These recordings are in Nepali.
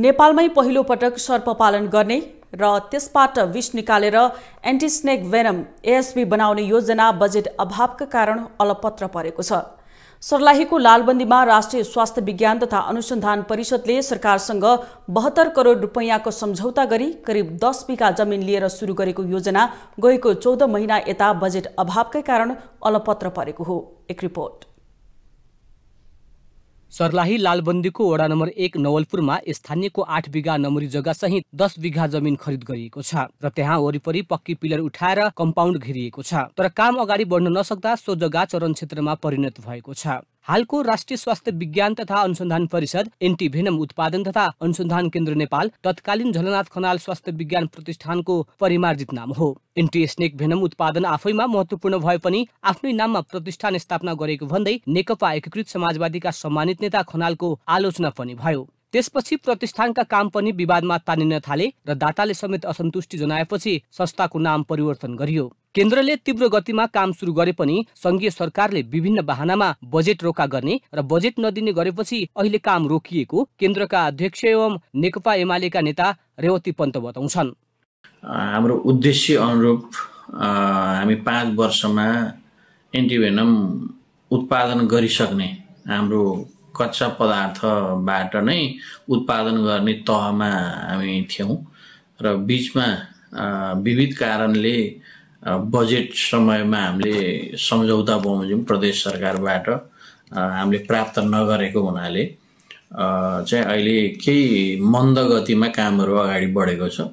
नेपालमै पहिलो पटक सर्प पालन गर्ने र त्यसबाट विष निकालेर एन्टिस्नेक भेनम एएसपी बनाउने योजना बजेट अभावका कारण अलपत्र परेको छ सर्लाहीको लालबन्दीमा राष्ट्रिय स्वास्थ्य विज्ञान तथा अनुसन्धान परिषदले सरकारसँग बहत्तर करोड रुपैयाँको सम्झौता गरी करिब दस बिघा जमिन लिएर सुरु गरेको योजना गएको चौध महिना यता बजेट अभावकै कारण अलपत्र परेको हो एक रिपोर्ट सर्लाही लालबन्दीको वडा नम्बर एक नवलपुरमा स्थानीयको आठ बिघा नमुरी जग्गा सहित दस बिघा जमिन खरिद गरिएको छ र त्यहाँ वरिपरि पक्की पिलर उठाएर कम्पाउन्ड घेरिएको छ तर काम अगाडि बढ्न नसक्दा सो जग्गा चरण क्षेत्रमा परिणत भएको छ हालको राष्ट्रिय स्वास्थ्य विज्ञान तथा अनुसन्धान परिषद एन्टिभेनम उत्पादन तथा अनुसन्धान केन्द्र नेपाल तत्कालीन झलनाथ खनाल स्वास्थ्य विज्ञान प्रतिष्ठानको परिमार्जित नाम हो एन्टी स्नेक भेनम उत्पादन आफैमा महत्त्वपूर्ण भए पनि आफ्नै नाममा प्रतिष्ठान स्थापना गरेको भन्दै नेकपा एकीकृत समाजवादीका सम्मानित नेता खनालको आलोचना पनि भयो त्यसपछि प्रतिष्ठानका काम पनि विवादमा तानिन थाले र दाताले समेत असन्तुष्टि जनाएपछि संस्थाको नाम परिवर्तन गरियो केन्द्रले तीव्र गतिमा काम सुरु गरे पनि संघीय सरकारले विभिन्न बाहनामा बजेट रोका गर्ने र बजेट नदिने गरेपछि अहिले काम रोकिएको केन्द्रका अध्यक्ष एवं नेकपा एमालेका नेता रेवती पन्त बताउँछन् हाम्रो उद्देश्य अनुरूप हामी पाँच वर्षमा एन्टिभेनम उत्पादन गरिसक्ने हाम्रो कच्चा पदार्थबाट नै उत्पादन गर्ने तहमा हामी थियौँ र बिचमा विविध कारणले बजेट समयमा हामीले सम्झौता बमोजिम प्रदेश सरकारबाट हामीले प्राप्त नगरेको हुनाले चाहिँ अहिले केही मन्द गतिमा कामहरू अगाडि बढेको छ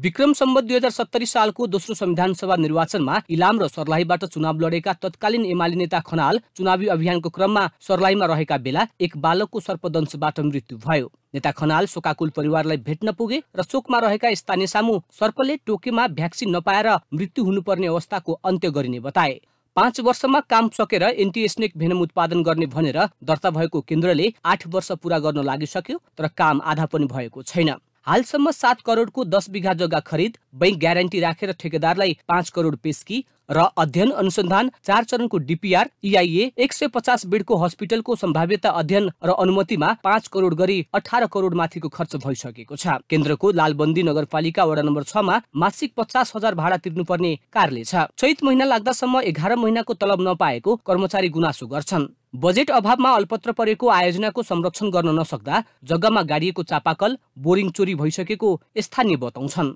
विक्रम सम्बत दुई हजार सत्तरी सालको दोस्रो संविधान सभा निर्वाचनमा इलाम र सर्लाहीबाट चुनाव लडेका तत्कालीन एमाले नेता खनाल चुनावी अभियानको क्रममा सर्लाहीमा रहेका बेला एक बालकको सर्पदंशबाट मृत्यु भयो नेता खनाल शोकाकुल परिवारलाई भेट्न पुगे र शोकमा रहेका स्थानीय सामु सर्पले टोकेमा भ्याक्सिन नपाएर मृत्यु हुनुपर्ने अवस्थाको अन्त्य गरिने बताए पाँच वर्षमा काम सकेर एन्टिएस्नेक भेनम उत्पादन गर्ने भनेर दर्ता भएको केन्द्रले आठ वर्ष पुरा गर्न लागिसक्यो तर काम आधा पनि भएको छैन हालसम्म सात करोडको दस बिघा जग्गा खरिद बैङ्क ग्यारेन्टी राखेर ठेकेदारलाई पाँच करोड पेस्की र अध्ययन अनुसन्धान चार चरणको डिपिआर इआइए एक सय पचास बेडको हस्पिटलको सम्भाव्यता अध्ययन र अनुमतिमा पाँच करोड गरी अठार करोड माथिको खर्च भइसकेको छ केन्द्रको लालबन्दी नगरपालिका वडा नम्बर छमा मासिक पचास हजार भाडा तिर्नुपर्ने कार्यले छ चैत महिना लाग्दासम्म एघार महिनाको तलब नपाएको कर्मचारी गुनासो गर्छन् बजेट अभावमा अल्पत्र परेको आयोजनाको संरक्षण गर्न नसक्दा जग्गामा गाडिएको चापाकल बोरिङ चोरी भइसकेको स्थानीय बताउँछन्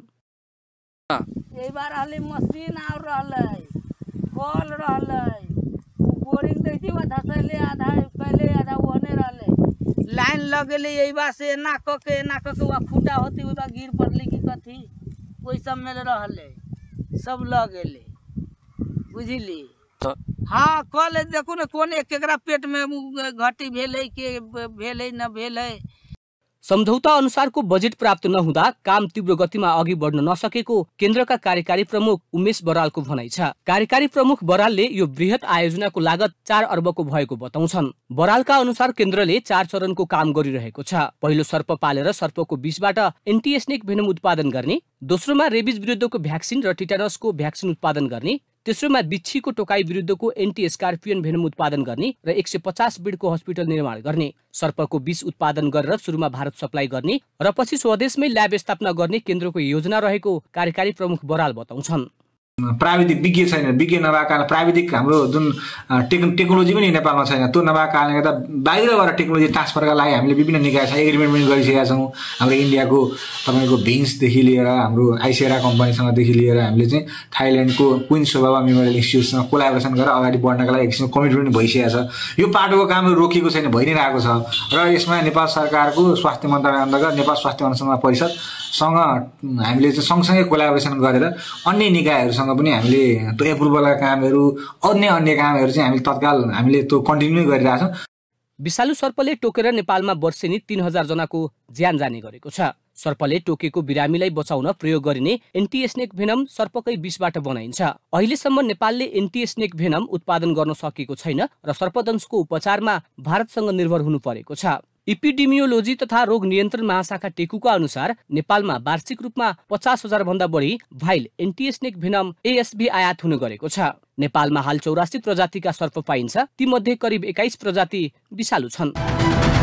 हाँ। मशीन आ रहले कल रहा बोरिंग आधा आधा ओहने लाइन लगे यही से एना कके एना क फूटा होती ओई गिर पड़े कि कथी वही सब में रहा सब लगे बुझल हाँ कल देखो ना कोने एक पेट में घटी भेले के भेले न भेले सम्झौता अनुसारको बजेट प्राप्त नहुँदा काम तीव्र गतिमा अघि बढ्न नसकेको केन्द्रका कार्यकारी प्रमुख उमेश बरालको भनाइ छ कार्यकारी प्रमुख बरालले यो वृहत आयोजनाको लागत चार अर्बको भएको बताउँछन् बरालका अनुसार केन्द्रले चार चरणको काम गरिरहेको छ पहिलो सर्प पालेर सर्पको बीचबाट एन्टिएसनिक भेनम उत्पादन गर्ने दोस्रोमा रेबिज विरुद्धको भ्याक्सिन र टिटानसको भ्याक्सिन उत्पादन गर्ने तेस्रोमा बिच्छीको टोकाई विरुद्धको एन्टी स्कार्पियन भेनम उत्पादन गर्ने र एक सय पचास बेडको हस्पिटल निर्माण गर्ने सर्पको विष उत्पादन गरेर सुरुमा भारत सप्लाई गर्ने र पछि स्वदेशमै ल्याब स्थापना गर्ने केन्द्रको योजना रहेको कार्यकारी प्रमुख बराल बताउँछन् प्राविधिक विज्ञ छैन विज्ञ नभएको कारण प्राविधिक हाम्रो जुन टेक टेक्नोलोजी पनि नेपालमा छैन त्यो नभएको कारणले गर्दा बाहिरबाट टेक्नोलोजी ट्रान्सफरका लागि हामीले विभिन्न निकायसँग एग्रिमेन्ट पनि गरिसकेका छौँ हाम्रो इन्डियाको तपाईँको भिन्सदेखि लिएर हाम्रो आइसिएरा कम्पनीसँगदेखि लिएर हामीले चाहिँ थाइल्यान्डको क्विन शोभा मेमोरियल इन्स्टिट्युटसँग कोलाबोरेसन गरेर अगाडि बढ्नका लागि एक किसिमको कमिटमेन्ट पनि भइसकेको छ यो पाटोको काम रोकिएको छैन भइ नै रहेको छ र यसमा नेपाल सरकारको स्वास्थ्य मन्त्रालय अन्तर्गत नेपाल स्वास्थ्य अनुसन्धान परिषदसँग हामीले चाहिँ सँगसँगै कोलाबोरेसन गरेर अन्य निकायहरूसँग सरकारसँग पनि हामीले त्यो एप्रुभलका कामहरू अन्य अन्य कामहरू चाहिँ हामीले तत्काल हामीले त्यो कन्टिन्यू गरिरहेछौँ विषालु सर्पले टोकेर नेपालमा वर्षेनी तिन हजारजनाको ज्यान जाने गरेको छ सर्पले टोकेको बिरामीलाई बचाउन प्रयोग गरिने एन्टिएस्नेक भेनम सर्पकै विषबाट बनाइन्छ अहिलेसम्म नेपालले एन्टिएस्नेक भेनम उत्पादन गर्न सकेको छैन र सर्पदंशको उपचारमा भारतसँग निर्भर हुनु परेको छ इपिडेमियोलोजी तथा रोग नियन्त्रण महाशाखा टेकुका अनुसार नेपालमा वार्षिक रूपमा पचास हजार भन्दा बढी भाइल एन्टिएस्नेक भिनम एएसबी आयात हुने गरेको छ नेपालमा हाल चौरासी प्रजातिका सर्प पाइन्छ तीमध्ये करिब एक्काइस प्रजाति विषालु छन्